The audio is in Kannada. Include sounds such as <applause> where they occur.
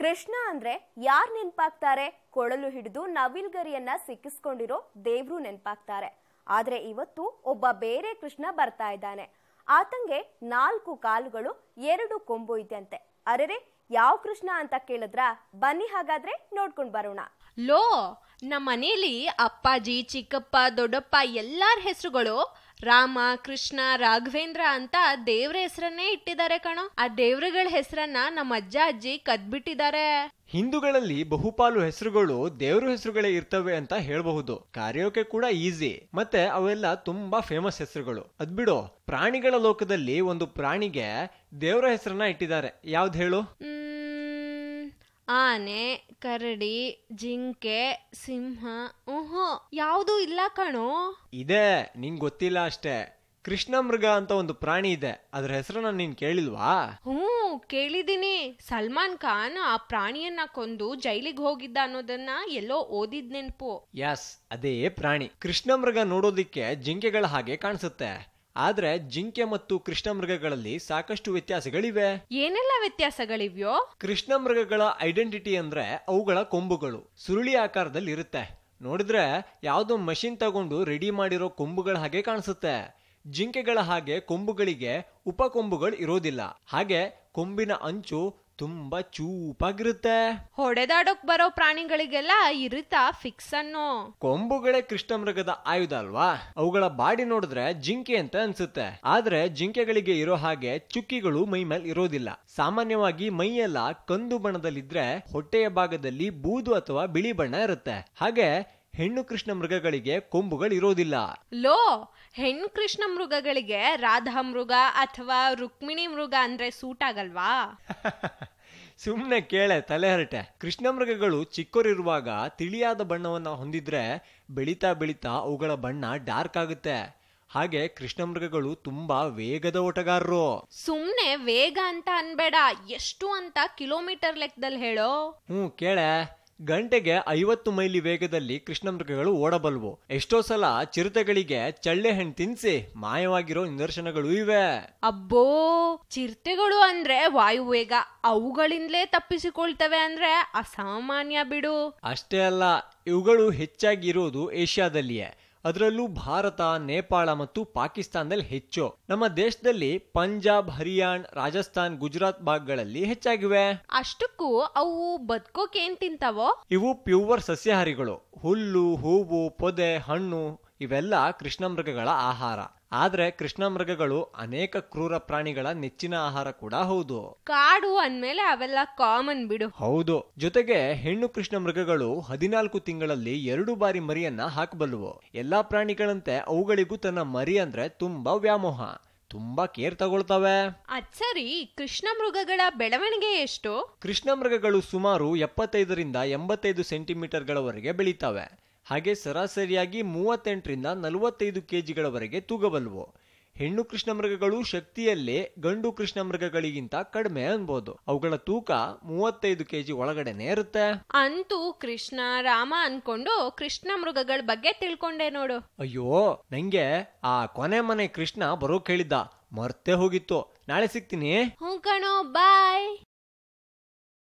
ಕೃಷ್ಣ ಅಂದ್ರೆ ಯಾರ್ ನೆನ್ಪಾಗ್ತಾರೆ ಕೊಳಲು ಹಿಡಿದು ನವಿಲ್ಗರಿಯನ್ನ ಸಿಕ್ಕಿಸ್ಕೊಂಡಿರೋ ದೇವ್ರು ನೆನಪಾಗ್ತಾರೆ ಆದ್ರೆ ಇವತ್ತು ಒಬ್ಬ ಬೇರೆ ಕೃಷ್ಣ ಬರ್ತಾ ಇದ್ದಾನೆ ಆತಂಗೆ ನಾಲ್ಕು ಕಾಲುಗಳು ಎರಡು ಕೊಂಬು ಇದೆಯಂತೆ ಅರೆರೆ ಯಾವ ಕೃಷ್ಣ ಅಂತ ಕೇಳಿದ್ರ ಬನ್ನಿ ಹಾಗಾದ್ರೆ ನೋಡ್ಕೊಂಡು ಬರೋಣ ಲೋ ನಮ್ಮ ಮನೇಲಿ ಅಪ್ಪಾಜಿ ಚಿಕ್ಕಪ್ಪ ದೊಡ್ಡಪ್ಪ ಎಲ್ಲಾರ ಹೆಸರುಗಳು ರಾಮ ಕೃಷ್ಣ ರಾಘವೇಂದ್ರ ಅಂತ ದೇವ್ರ ಹೆಸರನ್ನೇ ಇಟ್ಟಿದ್ದಾರೆ ಕಣೋ ಆ ದೇವ್ರಗಳ ಹೆಸರನ್ನ ನಮ್ಮ ಅಜ್ಜ ಅಜ್ಜಿ ಕದ್ಬಿಟ್ಟಿದ್ದಾರೆ ಹಿಂದೂಗಳಲ್ಲಿ ಬಹುಪಾಲು ಹೆಸರುಗಳು ದೇವ್ರ ಹೆಸರುಗಳೇ ಇರ್ತವೆ ಅಂತ ಹೇಳಬಹುದು ಕಾರ್ಯೋಕೆ ಕೂಡ ಈಸಿ ಮತ್ತೆ ಅವೆಲ್ಲ ತುಂಬಾ ಫೇಮಸ್ ಹೆಸರುಗಳು ಅದ್ಬಿಡೋ ಪ್ರಾಣಿಗಳ ಲೋಕದಲ್ಲಿ ಒಂದು ಪ್ರಾಣಿಗೆ ದೇವ್ರ ಹೆಸರನ್ನ ಇಟ್ಟಿದ್ದಾರೆ ಯಾವ್ದು ಹೇಳು ಆನೆ ಕರಡಿ ಜಿಂಕೆ ಸಿಂಹ ಓಹೋ ಯಾವುದು ಇಲ್ಲ ಕಣೋ ಇದೆ ನಿಂಗ್ ಗೊತ್ತಿಲ್ಲ ಅಷ್ಟೇ ಕೃಷ್ಣ ಮೃಗ ಅಂತ ಒಂದು ಪ್ರಾಣಿ ಇದೆ ಅದ್ರ ಹೆಸರನ್ನ ನೀನ್ ಕೇಳಿಲ್ವಾ ಹ್ಞೂ ಕೇಳಿದೀನಿ ಸಲ್ಮಾನ್ ಖಾನ್ ಆ ಪ್ರಾಣಿಯನ್ನ ಕೊಂದು ಜೈಲಿಗೆ ಹೋಗಿದ್ದ ಅನ್ನೋದನ್ನ ಎಲ್ಲೋ ಓದಿದ್ ನೆನ್ಪು ಯಸ್ ಅದೇ ಪ್ರಾಣಿ ಕೃಷ್ಣ ಮೃಗ ನೋಡೋದಿಕ್ಕೆ ಜಿಂಕೆಗಳ ಹಾಗೆ ಕಾಣಿಸುತ್ತೆ ಆದ್ರೆ ಜಿಂಕೆ ಮತ್ತು ಕೃಷ್ಣ ಮೃಗಗಳಲ್ಲಿ ಸಾಕಷ್ಟು ವ್ಯತ್ಯಾಸಗಳಿವೆ ಏನೆಲ್ಲ ವ್ಯತ್ಯಾಸಗಳಿವ್ಯೋ ಕೃಷ್ಣ ಮೃಗಗಳ ಐಡೆಂಟಿಟಿ ಅಂದ್ರೆ ಅವುಗಳ ಕೊಂಬುಗಳು ಸುರುಳಿ ಆಕಾರದಲ್ಲಿ ಇರುತ್ತೆ ನೋಡಿದ್ರೆ ಯಾವುದೋ ಮಷಿನ್ ತಗೊಂಡು ರೆಡಿ ಮಾಡಿರೋ ಕೊಂಬುಗಳ ಹಾಗೆ ಕಾಣಿಸುತ್ತೆ ಜಿಂಕೆಗಳ ಹಾಗೆ ಕೊಂಬುಗಳಿಗೆ ಉಪಕೊಂಬುಗಳು ಇರೋದಿಲ್ಲ ಹಾಗೆ ಕೊಂಬಿನ ಅಂಚು ತುಂಬಾ ಚೂಪಾಗಿರುತ್ತೆ ಹೊಡೆದಾಡೋಕ್ ಬರೋ ಪ್ರಾಣಿಗಳಿಗೆಲ್ಲ ಇರಿತ ಫಿಕ್ಸ್ ಅನ್ನು ಕೊಂಬುಗಳೇ ಕೃಷ್ಣಮೃಗದ ಆಯುಧ ಅಲ್ವಾ ಅವುಗಳ ಬಾಡಿ ನೋಡಿದ್ರೆ ಜಿಂಕೆ ಅಂತ ಅನ್ಸುತ್ತೆ ಆದ್ರೆ ಜಿಂಕೆಗಳಿಗೆ ಇರೋ ಹಾಗೆ ಚುಕ್ಕಿಗಳು ಮೈ ಮೇಲೆ ಇರೋದಿಲ್ಲ ಸಾಮಾನ್ಯವಾಗಿ ಮೈಯೆಲ್ಲ ಕಂದು ಬಣ್ಣದಲ್ಲಿದ್ರೆ ಹೊಟ್ಟೆಯ ಭಾಗದಲ್ಲಿ ಬೂದು ಅಥವಾ ಬಿಳಿ ಬಣ್ಣ ಇರುತ್ತೆ ಹಾಗೆ ಹೆಣ್ಣು ಕೃಷ್ಣ ಮೃಗಗಳಿಗೆ ಇರೋದಿಲ್ಲ ಲೋ ಹೆಣ್ಣು ಕೃಷ್ಣ ಮೃಗಗಳಿಗೆ ರಾಧಾ ಮೃಗ ಅಥವಾ ರುಕ್ಮಿಣಿ ಮೃಗ ಅಂದ್ರೆ ಸೂಟ್ ಆಗಲ್ವಾ <laughs> ಸುಮ್ನೆ ಕೇಳೆ ತಲೆ ಹರಟೆ ಕೃಷ್ಣ ಮೃಗಗಳು ಚಿಕ್ಕವರಿರುವಾಗ ತಿಳಿಯಾದ ಬಣ್ಣವನ್ನ ಹೊಂದಿದ್ರೆ ಬೆಳೀತಾ ಬೆಳೀತಾ ಅವುಗಳ ಬಣ್ಣ ಡಾರ್ಕ್ ಆಗುತ್ತೆ ಹಾಗೆ ಕೃಷ್ಣ ಮೃಗಗಳು ತುಂಬಾ ವೇಗದ ಓಟಗಾರರು ಸುಮ್ನೆ ವೇಗ ಅಂತ ಅನ್ಬೇಡ ಎಷ್ಟು ಅಂತ ಕಿಲೋಮೀಟರ್ ಲೆಕ್ಕದಲ್ಲಿ ಹೇಳೋ ಹ್ಮ್ ಕೇಳೆ ಗಂಟೆಗೆ ಐವತ್ತು ಮೈಲಿ ವೇಗದಲ್ಲಿ ಕೃಷ್ಣಮೃಗಗಳು ಓಡಬಲ್ವು ಎಷ್ಟೋ ಸಲ ಚಿರತೆಗಳಿಗೆ ಚಳ್ಳೆ ಹಣ್ಣು ತಿನ್ಸಿ ಮಾಯವಾಗಿರೋ ನಿದರ್ಶನಗಳು ಇವೆ ಅಬ್ಬೋ ಚಿರತೆಗಳು ಅಂದ್ರೆ ವಾಯುವೇಗ ಅವುಗಳಿಂದಲೇ ತಪ್ಪಿಸಿಕೊಳ್ತವೆ ಅಂದ್ರೆ ಅಸಾಮಾನ್ಯ ಬಿಡು ಅಷ್ಟೇ ಅಲ್ಲ ಇವುಗಳು ಹೆಚ್ಚಾಗಿ ಇರೋದು ಏಷ್ಯಾದಲ್ಲಿಯೇ ಅದರಲ್ಲೂ ಭಾರತ ನೇಪಾಳ ಮತ್ತು ಪಾಕಿಸ್ತಾನದಲ್ಲಿ ಹೆಚ್ಚು ನಮ್ಮ ದೇಶದಲ್ಲಿ ಪಂಜಾಬ್ ಹರಿಯಾಣ ರಾಜಸ್ಥಾನ್ ಗುಜರಾತ್ ಭಾಗಗಳಲ್ಲಿ ಹೆಚ್ಚಾಗಿವೆ ಅಷ್ಟಕ್ಕೂ ಅವು ಬದುಕೋಕೆ ಏನ್ ತಿಂತಾವೋ ಇವು ಪ್ಯೂವರ್ ಸಸ್ಯಾಹಾರಿಗಳು ಹುಲ್ಲು ಹೂವು ಪೊದೆ ಹಣ್ಣು ಇವೆಲ್ಲ ಕೃಷ್ಣಮೃಗಗಳ ಆಹಾರ ಆದ್ರೆ ಕೃಷ್ಣ ಮೃಗಗಳು ಅನೇಕ ಕ್ರೂರ ಪ್ರಾಣಿಗಳ ನೆಚ್ಚಿನ ಆಹಾರ ಕೂಡ ಹೌದು ಕಾಡು ಅಂದ್ಮೇಲೆ ಅವೆಲ್ಲ ಕಾಮನ್ ಬಿಡು ಹೌದು ಜೊತೆಗೆ ಹೆಣ್ಣು ಕೃಷ್ಣ ಮೃಗಗಳು ಹದಿನಾಲ್ಕು ತಿಂಗಳಲ್ಲಿ ಎರಡು ಬಾರಿ ಮರಿಯನ್ನ ಹಾಕಬಲ್ಲವು ಎಲ್ಲಾ ಪ್ರಾಣಿಗಳಂತೆ ಅವುಗಳಿಗೂ ತನ್ನ ಮರಿ ಅಂದ್ರೆ ತುಂಬಾ ವ್ಯಾಮೋಹ ತುಂಬಾ ಕೇರ್ ತಗೊಳ್ತವೆ ಅಚ್ಚರಿ ಕೃಷ್ಣ ಮೃಗಗಳ ಬೆಳವಣಿಗೆ ಎಷ್ಟು ಕೃಷ್ಣ ಮೃಗಗಳು ಸುಮಾರು ಎಪ್ಪತ್ತೈದರಿಂದ ಎಂಬತ್ತೈದು ಗಳವರೆಗೆ ಬೆಳಿತಾವೆ ಹಾಗೆ ಸರಾಸರಿಯಾಗಿ ಮೂವತ್ತೆಂಟರಿಂದ ನಲವತ್ತೈದು ಕೆಜಿಗಳವರೆಗೆ ತೂಗಬಲ್ಲವು ಹೆಣ್ಣು ಮೃಗಗಳು ಶಕ್ತಿಯಲ್ಲೇ ಗಂಡು ಮೃಗಗಳಿಗಿಂತ ಕಡಿಮೆ ಅನ್ಬೋದು ಅವುಗಳ ತೂಕ ಮೂವತ್ತೈದು ಕೆಜಿ ಒಳಗಡೆನೆ ಇರುತ್ತೆ ಅಂತೂ ಕೃಷ್ಣ ರಾಮ ಅನ್ಕೊಂಡು ಕೃಷ್ಣ ಮೃಗಗಳ ಬಗ್ಗೆ ತಿಳ್ಕೊಂಡೆ ನೋಡು ಅಯ್ಯೋ ನಂಗೆ ಆ ಕೊನೆ ಮನೆ ಕೃಷ್ಣ ಬರೋಕ್ ಹೇಳಿದ್ದ ಮರ್ತೇ ಹೋಗಿತ್ತು ನಾಳೆ ಸಿಗ್ತೀನಿ ಹ್ಞೂ ಕಣೋ ಬಾಯ್